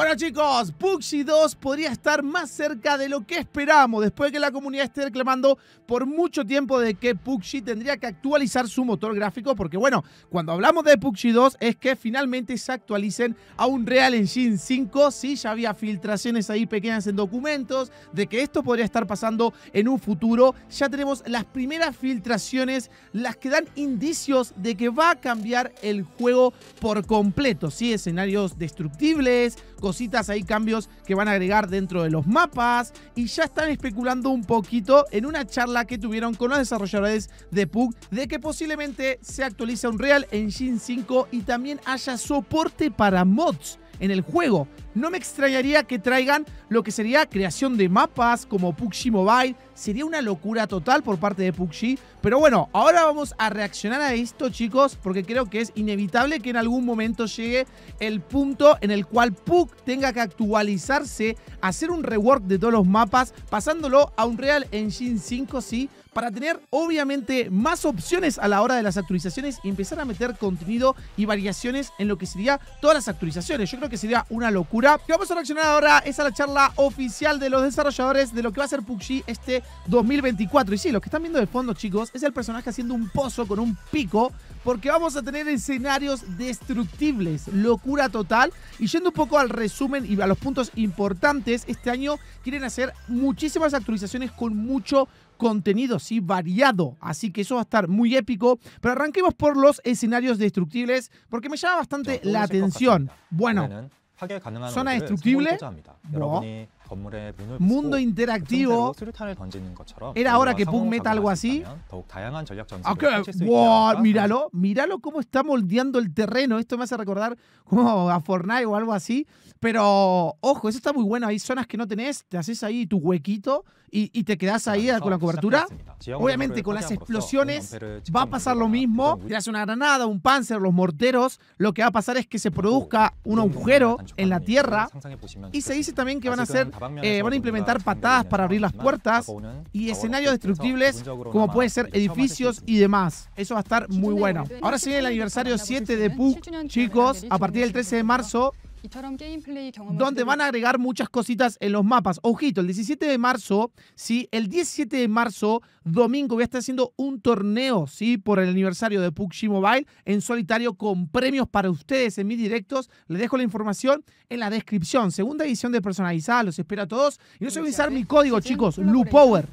Bueno chicos, Puxi 2 podría estar más cerca de lo que esperamos después de que la comunidad esté reclamando por mucho tiempo de que Puxi tendría que actualizar su motor gráfico porque bueno, cuando hablamos de Puxi 2 es que finalmente se actualicen a un Real Engine 5, sí, ya había filtraciones ahí pequeñas en documentos de que esto podría estar pasando en un futuro, ya tenemos las primeras filtraciones, las que dan indicios de que va a cambiar el juego por completo, sí, escenarios destructibles, con cositas, hay cambios que van a agregar dentro de los mapas y ya están especulando un poquito en una charla que tuvieron con los desarrolladores de PUG de que posiblemente se actualice real Engine 5 y también haya soporte para mods en el juego. No me extrañaría que traigan lo que sería creación de mapas como PUBG Mobile. Sería una locura total por parte de PUBG. Pero bueno, ahora vamos a reaccionar a esto, chicos, porque creo que es inevitable que en algún momento llegue el punto en el cual Pug tenga que actualizarse, hacer un rework de todos los mapas, pasándolo a un Real Engine 5, sí, para tener obviamente más opciones a la hora de las actualizaciones y empezar a meter contenido y variaciones en lo que sería todas las actualizaciones. Yo creo que sería una locura. Que vamos a reaccionar ahora es a la charla oficial de los desarrolladores de lo que va a ser PUBG este 2024. Y sí, lo que están viendo de fondo, chicos, es el personaje haciendo un pozo con un pico porque vamos a tener escenarios destructibles, locura total. Y yendo un poco al resumen y a los puntos importantes, este año quieren hacer muchísimas actualizaciones con mucho contenido, sí, variado. Así que eso va a estar muy épico. Pero arranquemos por los escenarios destructibles, porque me llama bastante la atención. Bueno, zona destructible. ¿no? Mundo interactivo. Era hora que Pug meta algo así. Wow, míralo, míralo cómo está moldeando el terreno. Esto me hace recordar como a Fortnite o algo así. Pero ojo, eso está muy bueno. Hay zonas que no tenés, te haces ahí tu huequito y, te quedás ahí con la cobertura. Obviamente con las explosiones va a pasar lo mismo. tiras una granada, un panzer, los morteros. Lo que va a pasar es que se produzca un agujero en la tierra. Y se dice también que van a ser eh, van a implementar patadas para abrir las puertas ¿eh? y escenarios destructibles como pueden ser edificios y demás. Eso va a estar muy bueno. Ahora sigue el aniversario 7 ¿eh? de PUC, chicos, a partir del 13 de marzo donde van a agregar muchas cositas en los mapas. Ojito, el 17 de marzo, sí, el 17 de marzo, domingo, voy a estar haciendo un torneo, sí, por el aniversario de PUBG Mobile en solitario con premios para ustedes en mis directos. Les dejo la información en la descripción. Segunda edición de personalizada, los espero a todos. Y no se olviden mi código, chicos, LuPower,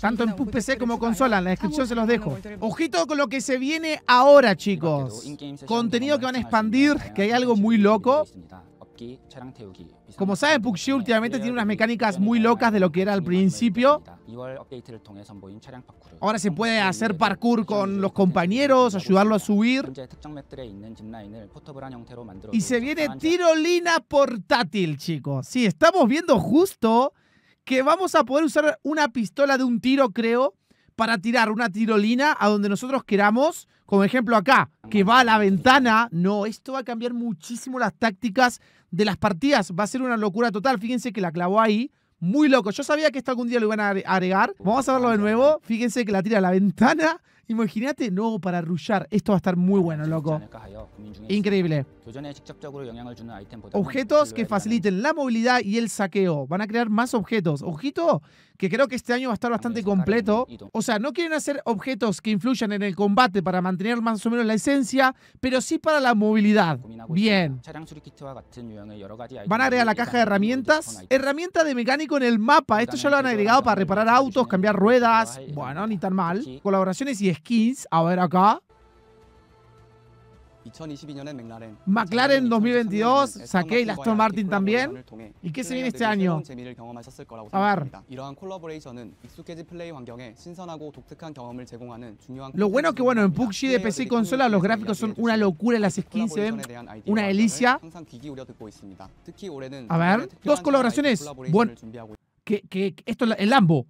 tanto en PC como consola. En la descripción se los dejo. Ojito con lo que se viene ahora, chicos. Contenido que van a expandir, que hay ¿eh? algo muy loco. Como saben, Puxi últimamente tiene unas mecánicas muy locas de lo que era al principio. Ahora se puede hacer parkour con los compañeros, ayudarlo a subir. Y se viene tirolina portátil, chicos. Sí, estamos viendo justo que vamos a poder usar una pistola de un tiro, creo, para tirar una tirolina a donde nosotros queramos. Como ejemplo acá, que va a la ventana. No, esto va a cambiar muchísimo las tácticas de las partidas va a ser una locura total. Fíjense que la clavó ahí. Muy loco. Yo sabía que esto algún día lo iban a agregar. Vamos a verlo de nuevo. Fíjense que la tira a la ventana. Imagínate, no, para arrullar. Esto va a estar muy bueno, loco. Increíble. Objetos que faciliten la movilidad y el saqueo. Van a crear más objetos. Ojito, que creo que este año va a estar bastante completo. O sea, no quieren hacer objetos que influyan en el combate para mantener más o menos la esencia, pero sí para la movilidad. Bien. Van a agregar la caja de herramientas. Herramientas de mecánico en el mapa. Esto ya lo han agregado para reparar autos, cambiar ruedas. Bueno, ni tan mal. Colaboraciones y skins. A ver acá. McLaren 2022, saqué el Aston Martin también. ¿Y qué se viene este año? A ver. Lo bueno que bueno, en PUBG de PC y consola los gráficos son una locura, las skins se una delicia. A ver, dos colaboraciones. Bueno, que, que esto es el Lambo.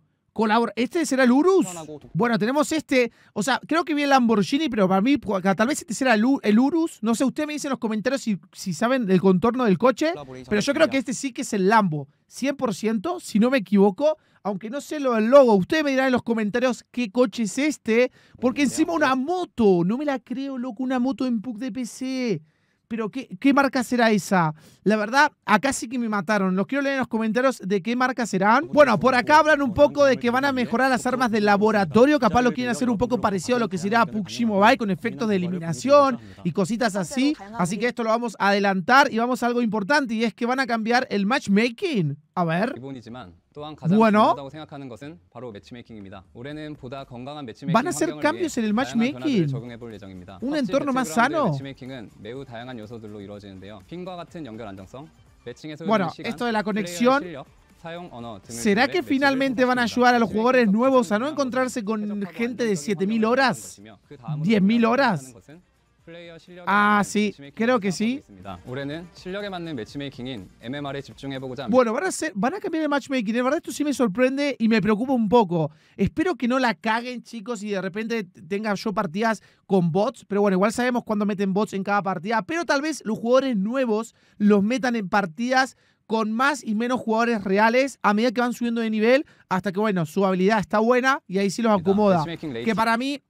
¿Este será el Urus? Bueno, tenemos este. O sea, creo que vi el Lamborghini, pero para mí, tal vez este será el, Urus. No sé, usted me dice en los comentarios si, si saben del contorno del coche. Pero yo creo que este sí que es el Lambo. 100%, si no me equivoco. Aunque no sé lo del logo. Usted me dirá en los comentarios qué coche es este. Porque encima una moto. No me la creo, loco. Una moto en PUC de PC pero ¿qué, marca será esa? La verdad, acá sí que me mataron. Los quiero leer en los comentarios de qué marca serán. Bueno, por acá hablan un poco de que van a mejorar las armas de laboratorio. Capaz lo quieren hacer un poco parecido a lo que será Puxi Mobile con efectos de eliminación y cositas así. Así que esto lo vamos a adelantar y vamos a algo importante y es que van a cambiar el matchmaking. A ver. Bueno. Van a hacer cambios en el matchmaking. Un entorno más sano. Bueno, esto de la conexión ¿Será que finalmente van a ayudar a los jugadores nuevos a no encontrarse con gente de 7.000 horas? ¿10.000 horas? Ah, sí, creo que sí. Bueno, van a, cambiar el matchmaking. En verdad, esto sí me sorprende y me preocupa un poco. Espero que no la caguen, chicos, y de repente tenga yo partidas con bots. Pero bueno, igual sabemos cuándo meten bots en cada partida. Pero tal vez los jugadores nuevos los metan en partidas con más y menos jugadores reales a medida que van subiendo de nivel hasta que, bueno, su habilidad está buena y ahí sí los acomoda. Que para mí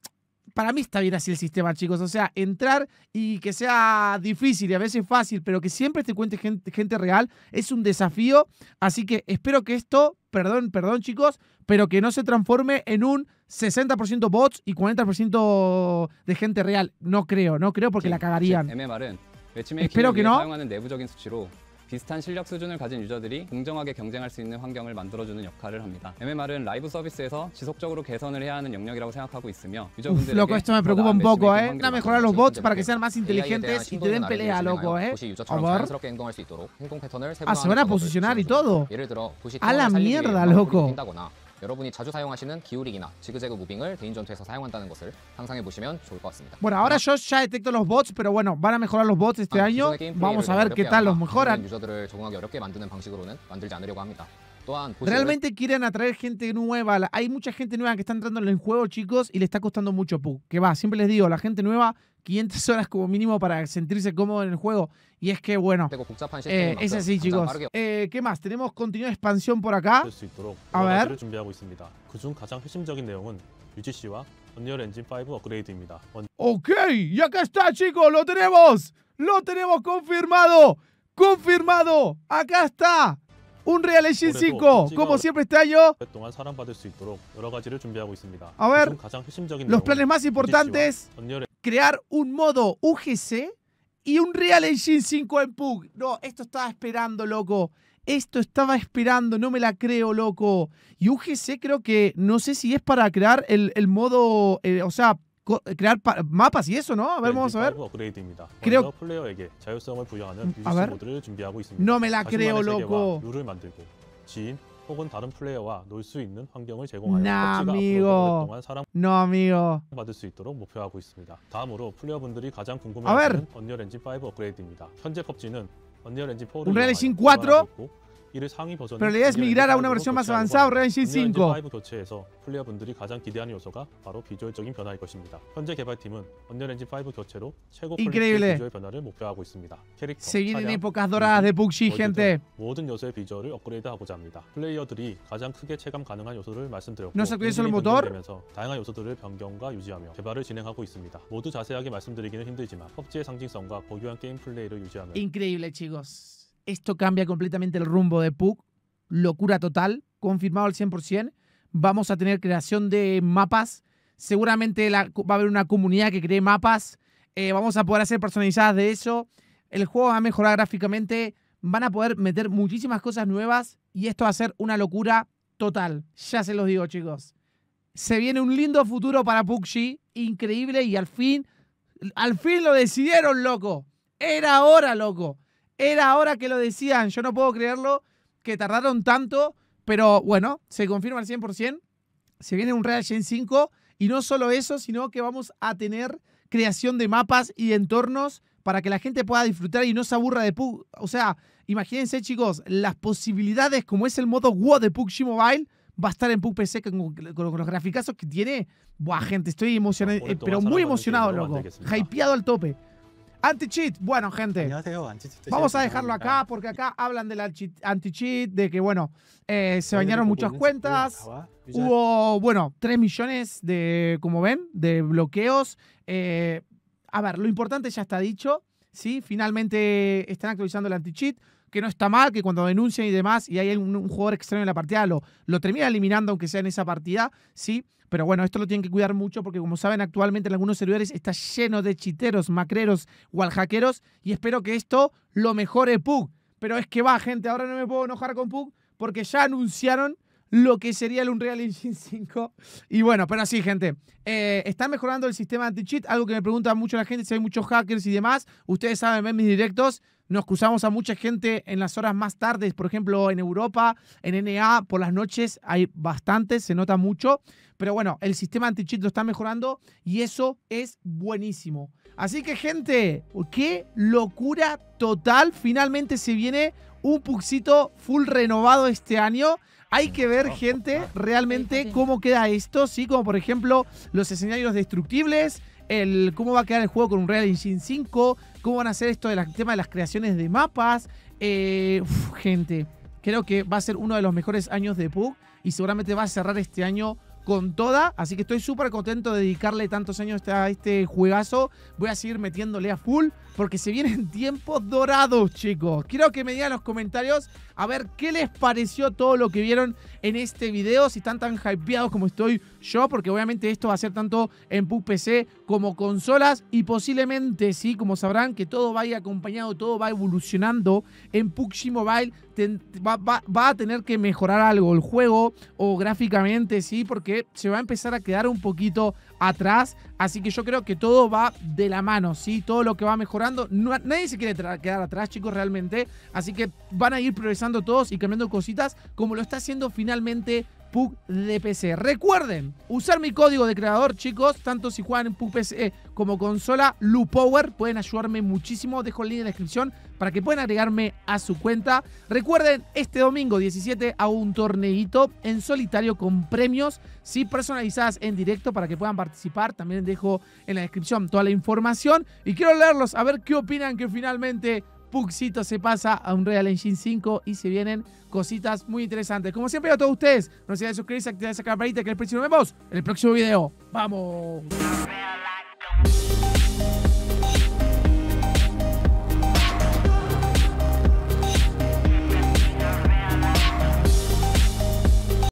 para mí está bien así el sistema, chicos. O sea, entrar y que sea difícil y a veces fácil, pero que siempre te cuente gente, real, es un desafío. Así que espero que esto, perdón, perdón, chicos, pero que no se transforme en un 60% bots y 40% de gente real. No creo, no creo porque la cagarían. Espero que no. 비슷한 실력 수준을 가진 유저들이 공정하게 경쟁할 수 있는 환경을 만들어주는 역할을 합니다. MMR은 라이브 서비스에서 지속적으로 개선을 해야 하는 영역이라고 생각하고 있으며 유저분들에게 Loco, esto me preocupa un poco, ¿eh? Van a mejorar los bots para que sean más inteligentes y te den pelea, loco, ¿eh? Por favor. Ah, se van a posicionar y todo. A la mierda, loco. 여러분이 자주 사용하시는 기울이기나 지그재그 무빙을 개인 전투에서 사용한다는 것을 상상해 보시면 좋을 것 같습니다. Bueno, ahora Josh ya detectó los bots, pero bueno, van a mejorar los bots este año. Vamos a ver qué tal los mejoran. 유저들을 적응하기 어렵게 만드는 방식으로는 만들지 않으려고 합니다. Realmente quieren atraer gente nueva. Hay mucha gente nueva que está entrando en el juego, chicos, y le está costando mucho Que va, siempre les digo, la gente nueva, 500 horas como mínimo para sentirse cómodo en el juego. Y es que, bueno, eh, es así, chicos. Eh, ¿Qué más? Tenemos de expansión por acá. A ver. Ok, y acá está, chicos, lo tenemos. Lo tenemos confirmado. Confirmado. Acá está. Un Real Engine 5 como siempre está pues yo a ver los planes más importantes crear un modo UGC y un Real Engine 5 en PUG no esto estaba esperando loco esto estaba esperando, no me la creo, loco. Y UGC creo que, no sé si es para crear el, modo, eh, o sea, crear mapas y eso, ¿no? A ver, vamos a ver. c r 플레이어에게 자율성을 부여하는 뮤지션 음, 모드를 준비하고 있습니다. No me la creo, loco. 룰을 만들고 지인 혹은 다른 플레이어와 놀수 있는 환경을 제공하여 n a 앞으로 동안 사랑받을 수 있도록 목표하고 있습니다. 다음으로 플레이어분들이 가장 궁금해하는 언리얼 엔진 5 업그레이드입니다. 현재 펍지는 언리얼 엔진 4를 이용하여 있 Pero la d e a es migrar a una versión más avanzada Horizon 5. 교체에서 플레이어분들이 가장 기대하는 요소가 바로 비주얼적인 변화일 것입니다. 현재 개발팀은 언리얼 엔진 5 교체로 최고 퀄리티의 비주얼 변화를 목표하고 있습니다. 캐릭터, 차량, 모든 요소의 비주얼을 업그레이드하고자 합니다. 플레이어들이 가장 크게 체감 가능한 요소를 말씀드렸고 엔진이 변경되면서 다양한 요소들을 변경과 유지하며 개발을 진행하고 있습니다. 모두 자세하게 말씀드리기는 힘들지만 펍지의 상징성과 고유한 게임 플레이를 유지하며 Increíble, c h i Esto cambia completamente el rumbo de Pug. Locura total, confirmado al 100%. Vamos a tener creación de mapas. Seguramente va a haber una comunidad que cree mapas. Eh, vamos a poder hacer personalizadas de eso. El juego va a mejorar gráficamente. Van a poder meter muchísimas cosas nuevas. Y esto va a ser una locura total. Ya se los digo, chicos. Se viene un lindo futuro para PUBG. Increíble. Y al fin, al fin lo decidieron, loco. Era hora, loco. Era ahora que lo decían, yo no puedo creerlo, que tardaron tanto, pero bueno, se confirma al 100%, se viene un Real Gen 5 y no solo eso, sino que vamos a tener creación de mapas y entornos para que la gente pueda disfrutar y no se aburra de Pug. O sea, imagínense chicos, las posibilidades como es el modo WoW de PUBG Mobile, va a estar en Pug PC con, los graficazos que tiene. Buah, gente, estoy eh, emocionado, pero muy emocionado, loco. Hypeado al tope. Anti-cheat. Bueno, gente. Vamos a dejarlo acá porque acá hablan del anti-cheat, de que, bueno, eh, se bañaron muchas cuentas. Hubo, bueno, 3 millones de, como ven, de bloqueos. Eh, a ver, lo importante ya está dicho. ¿sí? Finalmente están actualizando el anti-cheat, que no está mal, que cuando denuncian y demás y hay un, jugador extraño en la partida, lo, lo termina eliminando, aunque sea en esa partida, ¿sí? Pero bueno, esto lo tienen que cuidar mucho porque como saben actualmente en algunos servidores está lleno de chiteros, macreros, hackeros. y espero que esto lo mejore Pug. Pero es que va, gente, ahora no me puedo enojar con Pug porque ya anunciaron lo que sería el Unreal Engine 5. Y bueno, pero así, gente. Eh, están mejorando el sistema anti-cheat, algo que me pregunta mucho la gente, si hay muchos hackers y demás. Ustedes saben, ven mis directos nos cruzamos a mucha gente en las horas más tardes, por ejemplo, en Europa, en NA, por las noches hay bastantes, se nota mucho, pero bueno, el sistema anti-cheat lo está mejorando y eso es buenísimo. Así que gente, qué locura total, finalmente se viene un puxito full renovado este año. Hay que ver, gente, realmente cómo queda esto, ¿sí? Como por ejemplo los escenarios destructibles, el, cómo va a quedar el juego con un Real Engine 5, cómo van a hacer esto del tema de las creaciones de mapas. Eh, gente, creo que va a ser uno de los mejores años de Pug y seguramente va a cerrar este año con toda. Así que estoy súper contento de dedicarle tantos años a este juegazo. Voy a seguir metiéndole a full porque se vienen tiempos dorados, chicos. Quiero que me digan en los comentarios a ver qué les pareció todo lo que vieron en este video, si están tan hypeados como estoy yo, porque obviamente esto va a ser tanto en PUC PC como consolas y posiblemente, sí, como sabrán, que todo vaya acompañado, todo va evolucionando en PUBG Mobile, va, a tener que mejorar algo el juego o gráficamente, sí, porque se va a empezar a quedar un poquito atrás. Así que yo creo que todo va de la mano, ¿sí? Todo lo que va mejorando. nadie se quiere quedar atrás, chicos, realmente. Así que van a ir progresando todos y cambiando cositas como lo está haciendo finalmente de PC. Recuerden usar mi código de creador, chicos, tanto si juegan en PUC PC como consola LuPower, pueden ayudarme muchísimo. Dejo el link en la descripción para que puedan agregarme a su cuenta. Recuerden, este domingo 17 hago un torneito en solitario con premios, sí, personalizadas en directo para que puedan participar. También dejo en la descripción toda la información y quiero leerlos a ver qué opinan que finalmente Puxito se pasa a un Real Engine 5 y se vienen cositas muy interesantes. Como siempre, a todos ustedes, no se olviden suscribirse, activar esa campanita que el próximo nos vemos en el próximo video. ¡Vamos!